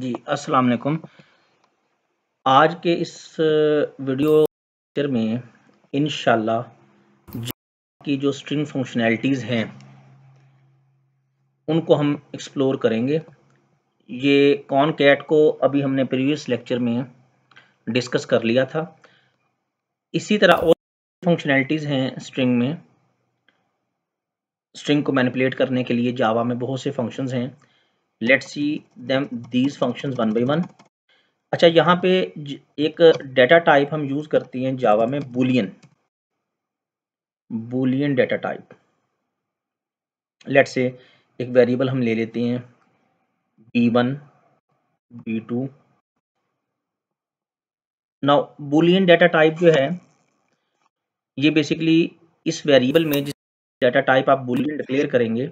जी अस्सलाम वालेकुम आज के इस वीडियो लेक्चर में इन की जो स्ट्रिंग फंक्शनैलिटीज़ हैं उनको हम एक्सप्लोर करेंगे ये कॉन कैट को अभी हमने प्रीवियस लेक्चर में डिस्कस कर लिया था इसी तरह और फंक्शनैलिटीज़ हैं स्ट्रिंग में स्ट्रिंग को मैनिपुलेट करने के लिए जावा में बहुत से फंक्शंस हैं let see them these function one by one अच्छा यहाँ पे एक डेटा टाइप हम यूज़ करते हैं जावा में boolean boolean data type let say एक वेरिएबल हम ले लेते हैं B one B two now boolean data type जो है ये बेसिकली इस वेरिएबल में जिस डेटा टाइप आप बुलियन डिक्लेयर करेंगे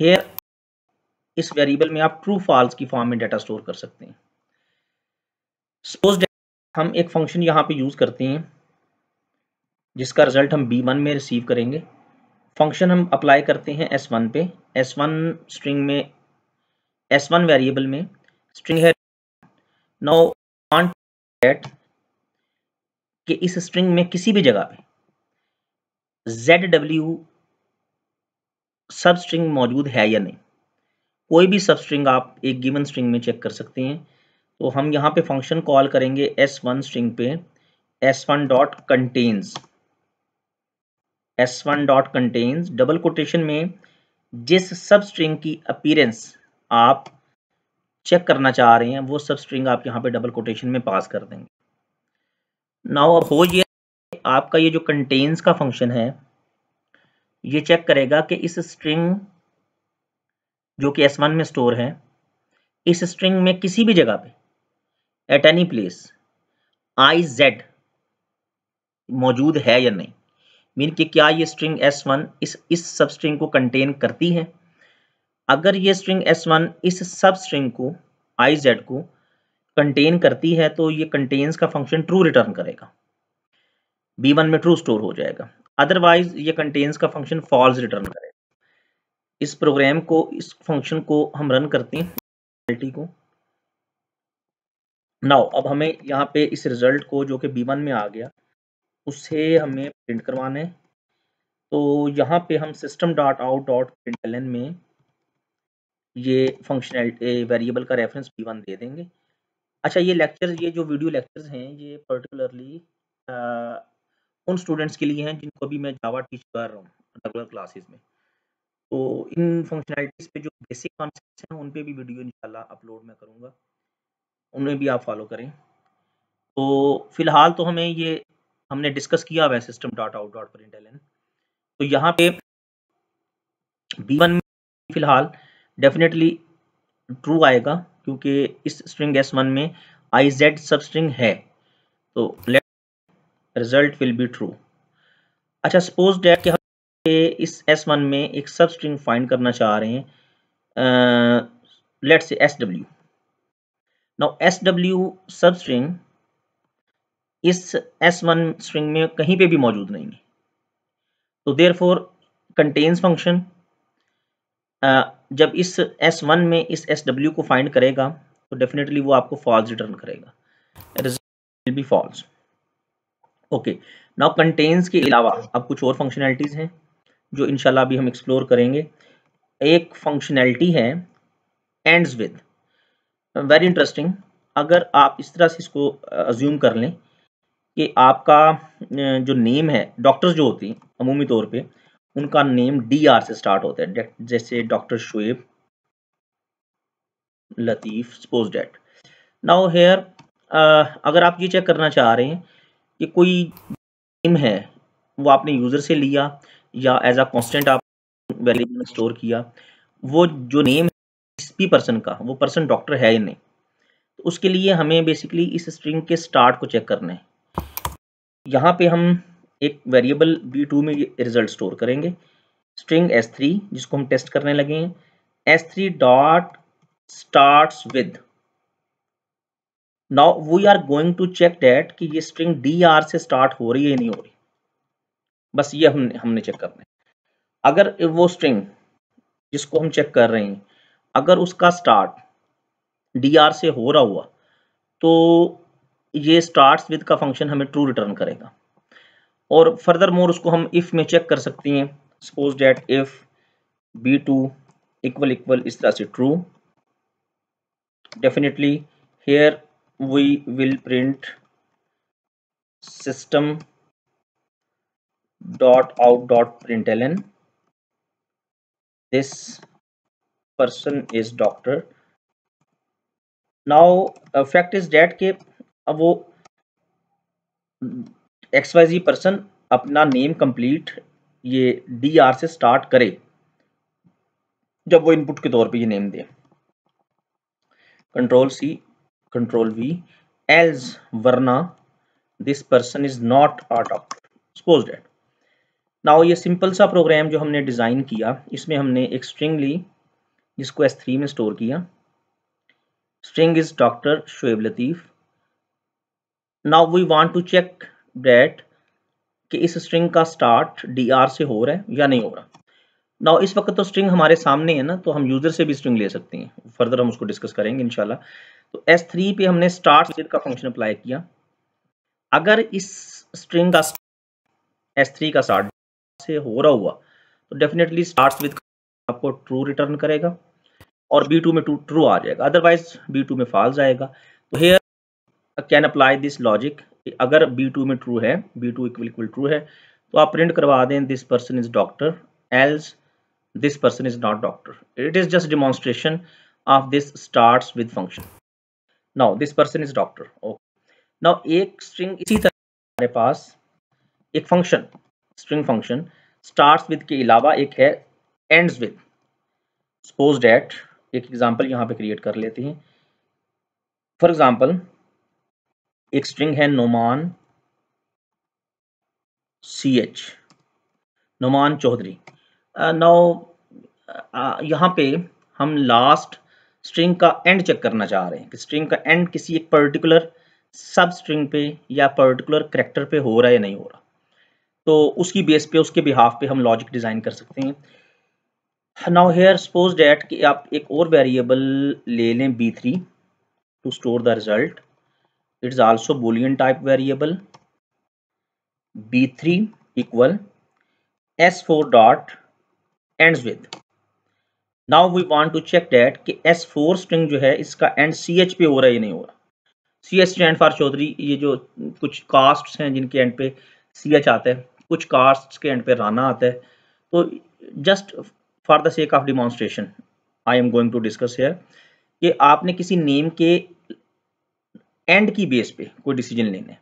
हेयर इस वेरिएबल में आप ट्रू फॉल्स की फॉर्म में डाटा स्टोर कर सकते हैं सपोज हम एक फंक्शन यहाँ पे यूज़ करते हैं जिसका रिजल्ट हम बी वन में रिसीव करेंगे फंक्शन हम अप्लाई करते हैं एस वन पे एस वन स्ट्रिंग में एस वन वेरिएबल में स्ट्रिंग है नाउ वांट कि इस स्ट्रिंग में किसी भी जगह पे जेड डब्ल्यू सब स्ट्रिंग मौजूद है या नहीं कोई भी सब स्ट्रिंग आप एक गिवन स्ट्रिंग में चेक कर सकते हैं तो हम यहाँ पे फंक्शन कॉल करेंगे एस वन स्ट्रिंग पे S one dot contains S one dot contains double quotation में जिस सब स्ट्रिंग की अपीरेंस आप चेक करना चाह रहे हैं वो सब स्ट्रिंग आप यहाँ पे डबल कोटेशन में पास कर देंगे नाउ अब हो ये आपका ये जो कंटेन्स का फंक्शन है ये चेक करेगा कि इस स्ट्रिंग जो कि S1 में स्टोर है इस स्ट्रिंग में किसी भी जगह पे at any place I Z मौजूद है या नहीं मीन कि क्या ये स्ट्रिंग S1 इस इस सब स्ट्रिंग को कंटेन करती है अगर ये स्ट्रिंग S1 इस सब स्ट्रिंग को आई जेड को कंटेन करती है तो ये कंटेन्स का फंक्शन ट्रू रिटर्न करेगा बी वन में ट्रू स्टोर हो जाएगा अदरवाइज ये कंटेन्स का फंक्शन फॉल्स रिटर्न करेगा इस प्रोग्राम को इस फंक्शन को हम रन करते हैं पेनल्टी को नाउ अब हमें यहाँ पे इस रिजल्ट को जो कि बी वन में आ गया उसे हमें प्रिंट करवाना है तो यहाँ पे हम system dot out dot print में ये फंक्शनैलिटी वेरिएबल का रेफरेंस बी वन दे देंगे अच्छा ये लेक्चर ये जो वीडियो लेक्चर्स हैं ये पर्टिकुलरली उन स्टूडेंट्स के लिए हैं जिनको भी मैं जावा टीच कर रहा हूँ रेगुलर क्लासेस में तो इन फंक्शनैलिटीज़ पे जो बेसिक कॉन्सेप्ट हैं उन पे भी वीडियो इंशाल्लाह अपलोड मैं करूँगा उन्हें भी आप फॉलो करें तो फ़िलहाल तो हमें ये हमने डिस्कस किया हुआ system dot out dot println तो यहाँ पे बी वन में फ़िलहाल डेफिनेटली ट्रू आएगा क्योंकि इस स्ट्रिंग एस वन में आई जेड सब स्ट्रिंग है तो let result will be true अच्छा सपोज डेट कि हम इस एस वन में एक सब स्ट्रिंग फाइंड करना चाह रहे हैं let say S W now S W substring is S one string में कहीं पे भी मौजूद नहीं है तो देर फोर कंटेन्स फंक्शन जब इस एस वन में इस एस डब्ल्यू को फाइंड करेगा तो डेफिनेटली वो आपको फॉल्स रिटर्न करेगा result be false okay now contains के अलावा अब कुछ और फंक्शनैलिटीज़ हैं जो इनशाला अभी हम एक्सप्लोर करेंगे एक फंक्शनैलिटी है एंड्स विद वेरी इंटरेस्टिंग अगर आप इस तरह से इसको अज्यूम कर लें कि आपका जो नेम है डॉक्टर्स जो होती हैं अमूमी तौर पे उनका नेम डी आर से स्टार्ट होता है जैसे doctor Shoaib Latif suppose that now here अगर आप ये चेक करना चाह रहे हैं कि कोई नेम है वो आपने यूज़र से लिया या एज अ कॉन्स्टेंट आप वैल्यू में स्टोर किया वो जो नेम इस भी पर्सन का वो पर्सन डॉक्टर है या नहीं तो उसके लिए हमें बेसिकली इस स्ट्रिंग के स्टार्ट को चेक करना है यहाँ पे हम एक वेरिएबल बी टू में रिजल्ट स्टोर करेंगे स्ट्रिंग एस थ्री जिसको हम टेस्ट करने लगे हैं S three dot starts with now we are going to check that कि ये स्ट्रिंग डी आर से स्टार्ट हो रही है या नहीं हो रही बस ये हमने हमने चेक करना है अगर वो स्ट्रिंग जिसको हम चेक कर रहे हैं अगर उसका स्टार्ट डी आर से हो रहा हुआ तो ये स्टार्ट विद का फंक्शन हमें ट्रू रिटर्न करेगा और फर्दर मोर उसको हम इफ़ में चेक कर सकते हैं suppose that if B two equal equal इस तरह से true definitely here we will print system dot out dot println this person is doctor now uh, fact is that के अब वो xyz पर्सन अपना नेम कंप्लीट ये D R से start करे जब वो इनपुट के तौर पे ये नेम दे control C control V else वरना this person is not a doctor suppose that now ये सिंपल सा प्रोग्राम जो हमने डिज़ाइन किया इसमें हमने एक स्ट्रिंग ली जिसको एस थ्री में स्टोर किया string is doctor Shoaib Latif now we want to check that कि इस स्ट्रिंग का स्टार्ट डी आर से हो रहा है या नहीं हो रहा ना इस वक्त तो स्ट्रिंग हमारे सामने है ना तो हम यूज़र से भी स्ट्रिंग ले सकते हैं फर्दर हम उसको डिस्कस करेंगे इनशाला तो एस थ्री पे हमने स्टार्ट का फंक्शन अप्लाई किया अगर इस स्ट्रिंग का एस थ्री का स्टार्ट से हो रहा हुआ तो डेफिनेटली स्टार्ट विद आपको ट्रू रिटर्न करेगा और बी टू में टू ट्रू आ जाएगा अदरवाइज बी टू में फॉल्स आएगा तो here can apply this logic अगर बी टू में ट्रू है B two equal equal true है तो आप प्रिंट करवा दें this person is doctor else this person is not doctor it is just demonstration of this start with function now this person is doctor okay now एक string इसी तरह हमारे पास एक function string function start with के अलावा एक है एंड विद सपोज डैट एक एग्जाम्पल यहाँ पे क्रिएट कर लेते हैं फॉर एग्जाम्पल एक स्ट्रिंग है Noman C H Noman Chaudhry now यहाँ पे हम लास्ट स्ट्रिंग का एंड चेक करना चाह रहे हैं कि स्ट्रिंग का एंड किसी एक पर्टिकुलर सब स्ट्रिंग पे या पर्टिकुलर करेक्टर पे हो रहा है या नहीं हो रहा तो उसकी बेस पे उसके बिहाफ पे हम लॉजिक डिज़ाइन कर सकते हैं नाउ हेयर सपोज डैट कि आप एक और वेरिएबल ले लें B three to store the result is also boolean type variable B three equal S four dot ends with now we want to check that कि एस फोर स्ट्रिंग जो है इसका एंड सी एच पे हो रहा है या नहीं हो रहा C S stand for Chaudhry ये जो कुछ कास्ट हैं जिनके एंड पे सी एच आता है कुछ कास्ट के एंड पे राना आता है तो just for the sake of demonstration I am going to discuss here कि आपने किसी नेम के एंड की बेस पे कोई डिसीजन लेना है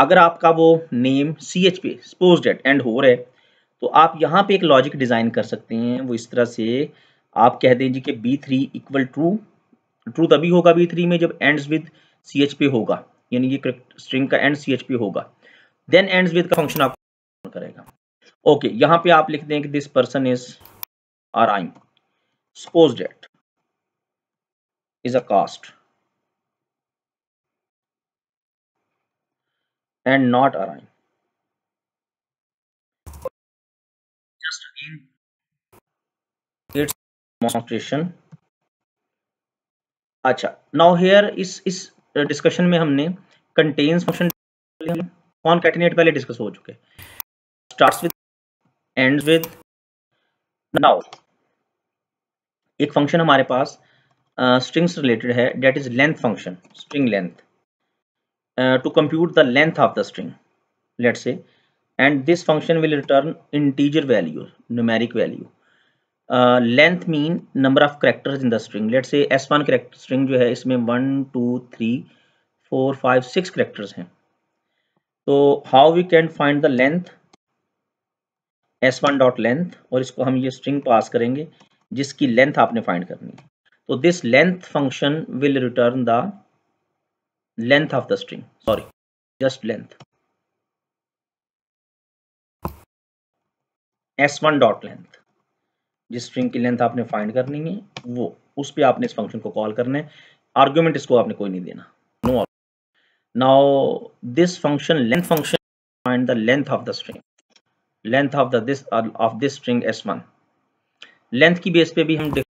अगर आपका वो नेम सी एच पे सपोज डेट एंड हो रहा है तो आप यहाँ पे एक लॉजिक डिज़ाइन कर सकते हैं वो इस तरह से आप कह दें जी कि B three equal true true तभी होगा बी थ्री में जब एंड्स विद सी एच पे होगा यानी ये स्ट्रिंग का एंड सी एच पे होगा देन एंड्स विद का फंक्शन आपको करेगा ओके okay, यहां पे आप लिख दें कि this person is R I suppose that is a caste and not R I just again it's demonstration अच्छा नाउ हेयर इस इस डिस्कशन में हमने कंटेन्स फंक्शन कॉन्केटिनेट पहले डिस्कस हो चुके start with end with now एक फंक्शन हमारे पास स्ट्रिंग्स uh, रिलेटेड है that is length function string length to compute the length of the string let say and this function will return integer value numeric value length mean number of characters in the string let say S one character string जो है इसमें one two three four five six characters हैं तो how we can find the length S one dot length और इसको हम ये string pass करेंगे जिसकी लेंथ आपने फाइंड करनी है तो this length function will return the length of the string sorry just length S one dot length जिस स्ट्रिंग की लेंथ आपने फाइंड करनी है वो उस पर आपने इस फंक्शन को कॉल करना है आर्ग्यूमेंट इसको आपने कोई नहीं देना now this function length function find the length of the string length of the this uh, of this string s1 length ki base pe bhi hum